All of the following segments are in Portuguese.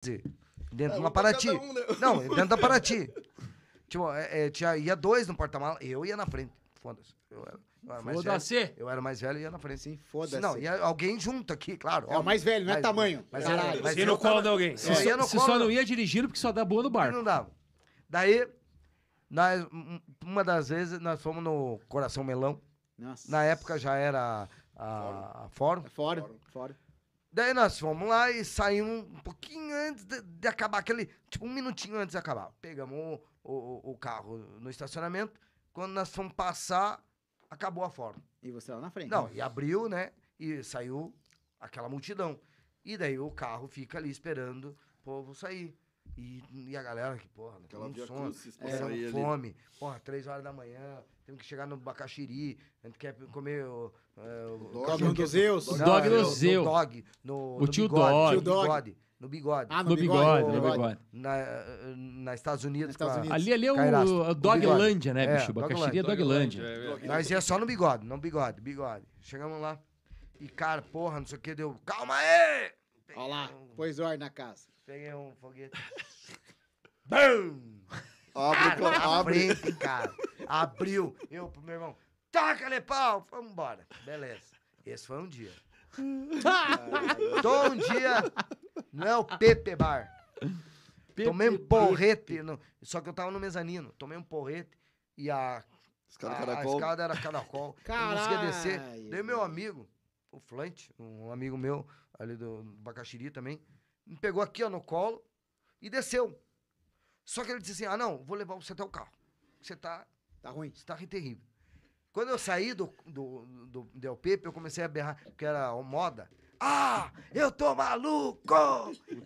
dizer, dentro ah, de uma Paraty. Né? Não, dentro da Paraty. Tipo, é, é, tinha, ia dois no porta-mala, eu ia na frente. Foda-se. Eu era, eu era mais velho. Eu era mais velho e ia na frente. Sim, foda-se. Não, ia alguém junto aqui, claro. É o mais velho, não é mas, tamanho. Mas, Caralho. mas, mas no colo de alguém. Se, só, se colo, só não ia dirigindo porque só dá boa no bar. Não dava. Daí, nós, uma das vezes, nós fomos no Coração Melão. Nossa. Na época já era a, a Fórum. Fórum. É Fórum. Daí nós fomos lá e saímos um pouquinho antes de, de acabar aquele. Tipo, um minutinho antes de acabar. Pegamos o, o, o, carro no estacionamento. Quando nós fomos passar, acabou a forma. E você lá na frente? Não, né? e abriu, né? E saiu aquela multidão. E daí o carro fica ali esperando o povo sair. E, e a galera que, porra, Aquela é, é um sono, cruz, é, fome, ali. porra, três horas da manhã, temos que chegar no Bacaxiri, a gente quer comer o... É, o, dog do Zeus. Dog, dog do Zeus. No dog, no, o no tio bigode, dog. Bigode, no bigode. Ah, no, no bigode, bigode. No bigode. Na, na Estados Unidos. Estados Unidos. ali, ali é o, o Doglândia, né, bicho? É, Bacaxiri é Doglândia. Mas ia só no bigode, não bigode, bigode. Chegamos lá. E, cara, porra, não sei o que, deu. Calma aí! Olha lá, pôs ordem na casa. Peguei um foguete. BAM! Abre, cara, ah, abre. frente, cara. Abriu. Eu pro meu irmão, taca-lhe Vamos embora. Beleza. Esse foi um dia. Tô um dia não é o Pepe Bar. Pepe tomei um porrete. No, só que eu tava no mezanino. Tomei um porrete e a. Escada a, a escada era caracol. Caralho. Eu conseguia descer. Daí meu amigo, o Flante, um amigo meu ali do, do Bacaxiri também me pegou aqui, ó, no colo e desceu. Só que ele disse assim: ah, não, vou levar você até o carro. Você tá. Tá ruim. Você tá terrível. Quando eu saí do, do, do, do Del Pepe, eu comecei a berrar, porque era moda. Ah, eu tô maluco!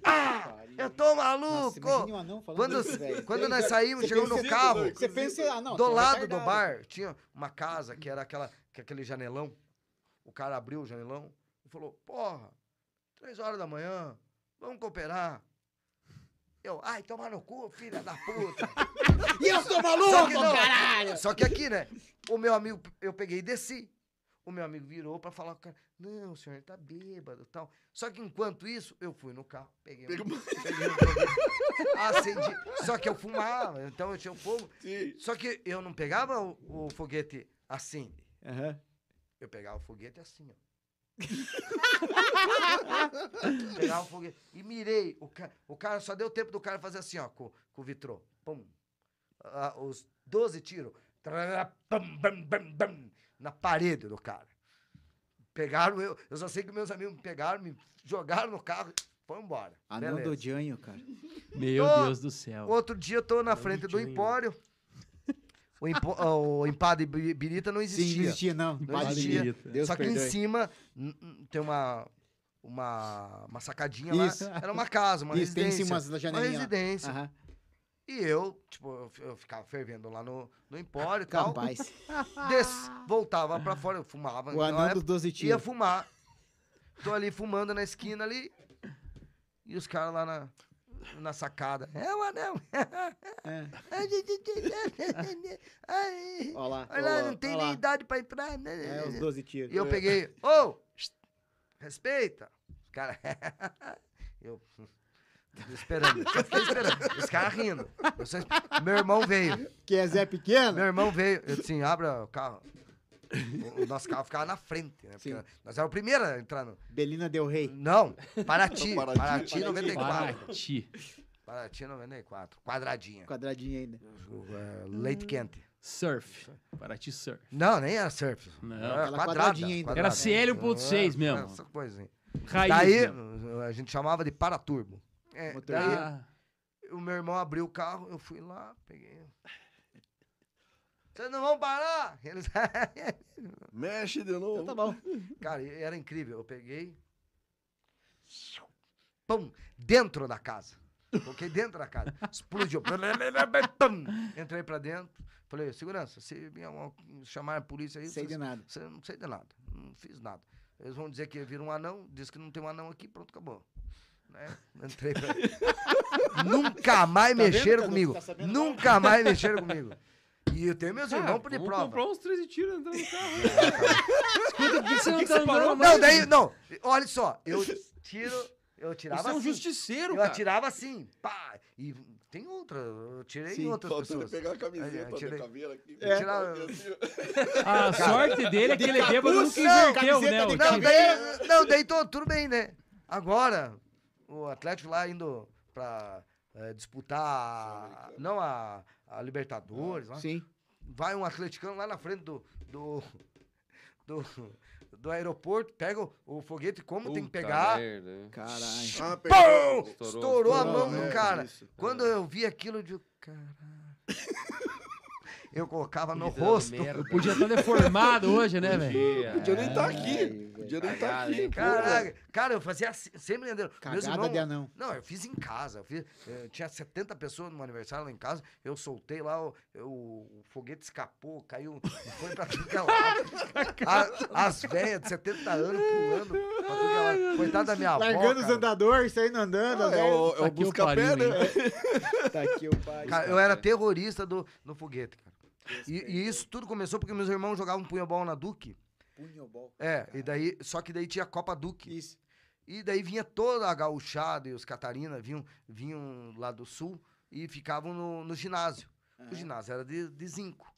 Ah, eu tô maluco! Nossa, anão quando, isso, quando nós saímos, chegamos no carro, você pensa, ah, não, do tá lado do bar, tinha uma casa que era aquela, que aquele janelão. O cara abriu o janelão e falou, porra, três horas da manhã, Vamos cooperar. Eu, ai, toma no cu, filha da puta. e eu sou maluco, só que não, caralho! Só que aqui, né? O meu amigo, eu peguei e desci. O meu amigo virou pra falar com o cara, não, o senhor tá bêbado tal. Só que enquanto isso, eu fui no carro, peguei, Pegou... Uma... peguei um acendi. Só que eu fumava, então eu tinha o fogo. Sim. Só que eu não pegava o, o foguete assim. Uhum. Eu pegava o foguete assim, ó. pegar um foguete. E mirei. O, ca... o cara só deu tempo do cara fazer assim, ó, com, com o vitrô. Pum. Ah, os 12 tiros. na parede do cara. Pegaram eu. Eu só sei que meus amigos me pegaram, me jogaram no carro foi embora. Anão do Janho, cara. Meu tô, Deus do céu. Outro dia eu tô na Anão frente do, do Empório o, impo, o empada e birita não existia. Sim, não existia, não. Não existia. Deus Só que perdoe. em cima tem uma uma, uma sacadinha Isso. lá. Era uma casa, uma Isso, residência. Tem umas uma residência. Uhum. E eu, tipo, eu ficava fervendo lá no, no empório e tal. Capaz. Des, voltava pra fora, eu fumava. O anão dos 12 tiros. Ia fumar. Tô ali fumando na esquina ali. E os caras lá na na sacada. É o anel. Né? É. olha lá, olha lá, não tem olá. nem idade pra entrar. Né? É, os 12 tiros. E eu é. peguei, ô, oh, respeita. Os caras, eu... Hum, esperando, eu fiquei esperando. Os caras rindo. Meu irmão veio. Que é Zé Pequeno? Meu irmão veio. Eu disse, assim, abra o carro o, nosso carro ficava na frente, né? Sim. nós era o primeiro a entrar no. Belina Del Rei. Não, Paraty. Paraty, Paraty 94. Paraty. Paraty 94. Quadradinha. Quadradinha ainda. É, leite quente. Surf. Paraty surf. Não, nem era surf. Não, era quadradinha ainda. Era CL 1.6 mesmo. Essa coisinha. Raiz daí, mesmo. a gente chamava de Paraturbo. É, daí, ah. o meu irmão abriu o carro, eu fui lá, peguei. Vocês não vão parar! Eles... Mexe de novo. Então, tá bom. Cara, era incrível. Eu peguei. Pum! Dentro da casa. Coloquei dentro da casa. Explodiu. Entrei pra dentro. Falei, segurança, se chamar a polícia aí. Sei vocês, de nada. Vocês, não sei de nada. Não fiz nada. Eles vão dizer que viram um anão, diz que não tem um anão aqui, pronto, acabou. Né? Entrei pra... Nunca mais tá mexeram vendo, comigo. Tá Nunca mais mexeram comigo. E eu tenho meus ah, irmãos irmãos de prova. comprar uns 13 tiros entrando no carro. Escuta, né? por que você não que tá andando? Não, daí, não. Olha só, eu tiro... Eu tirava Isso é um assim. justiceiro, eu cara. Eu atirava assim, pá. E tem outra, eu tirei Sim, outras pessoas. pegar a camiseta é, tirei... da caveira aqui. É. Tirava... A sorte dele é que ele é bêbado nunca inverteu, né? não, daí, não, daí tô, tudo bem, né? Agora, o Atlético lá indo pra é, disputar a, não a, a Libertadores. Ah, sim. Vai um atleticano lá na frente do, do, do, do aeroporto, pega o, o foguete, como Puta tem que pegar. Caralho. Ah, Estourou, estourou, estourou, a mão do cara. Isso. Quando é eu vi aquilo, eu digo, caralho eu colocava no rosto. podia estar deformado hoje, né, velho? Podia nem estar aqui. Podia nem estar tá aqui. Tá Caraca, cara, eu fazia assim, sempre lembro. Cagada irmão, de anão. Não, eu fiz em casa. Eu, fiz, eu eh, tinha 70 pessoas no aniversário lá em casa. Eu soltei lá, o, eu, o foguete escapou, caiu, foi pra tudo que é as velhas de 70 anos pulando é Coitada da minha avó. Largando cara. os andadores, saindo andando. Ah, é o, é o busca-pé, né? Tá aqui o pai. Né? Tá cara, eu era terrorista do, no foguete, cara. E, e, isso tudo começou porque meus irmãos jogavam punhobol na Duque. Punhobol? É, cara. e daí, só que daí tinha a Copa Duque. Isso. E daí vinha toda a gauchada e os Catarina vinham, vinham lá do sul e ficavam no, no ginásio. Uhum. O ginásio era de, de zinco.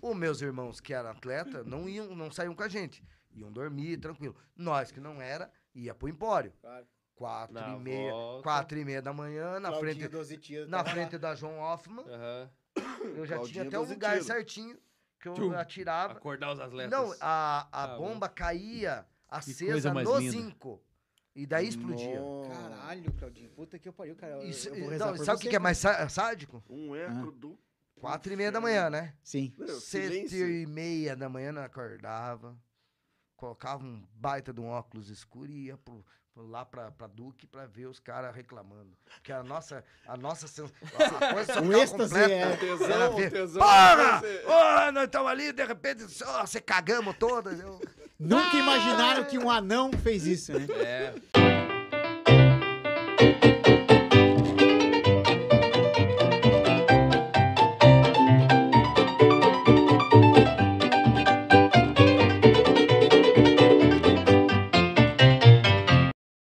Os meus irmãos que eram atleta não iam, não saíam com a gente. Iam dormir, tranquilo. Nós que não era, ia pro empório. Claro. Quatro na e meia. Quatro e meia da manhã, na Claudinho frente. tias, na tá frente da João Hoffman. Uhum. Eu já Claudinho tinha até o lugar certinho que eu Tchum. atirava. Acordar os atletas. Não, a, a ah, bomba bom. caía acesa no linda. zinco. E daí explodia. Caralho, Claudinho. Puta que eu pariu, cara. Isso, não, sabe o que, que é mais é sádico? Um eco ah. do. Quatro e meia da manhã, né? Sim. Sete e meia da manhã eu acordava. Colocava um baita de um óculos escuro e ia pro lá pra, Duque pra ver os caras reclamando. Porque a nossa, a nossa a coisa só o êxtase completa. É. Tesão, era ver, tesão. Porra! Oh, nós estamos ali, de repente, oh, você cagamos todas. Eu... Nunca imaginaram que um anão fez isso, né? É.